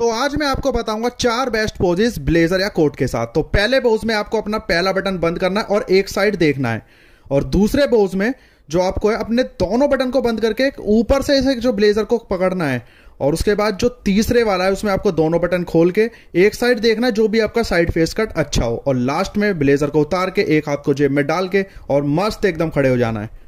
तो आज मैं आपको बताऊंगा चार बेस्ट पोजेस ब्लेजर या कोट के साथ तो पहले बोज में आपको अपना पहला बटन बंद करना है और एक साइड देखना है और दूसरे बोज में जो आपको है अपने दोनों बटन को बंद करके ऊपर से ऐसे जो ब्लेजर को पकड़ना है और उसके बाद जो तीसरे वाला है उसमें आपको दोनों बटन खोल के एक साइड देखना जो भी आपका साइड फेस कट अच्छा हो और लास्ट में ब्लेजर को उतार के एक हाथ को जेब में डाल के और मस्त एकदम खड़े हो जाना है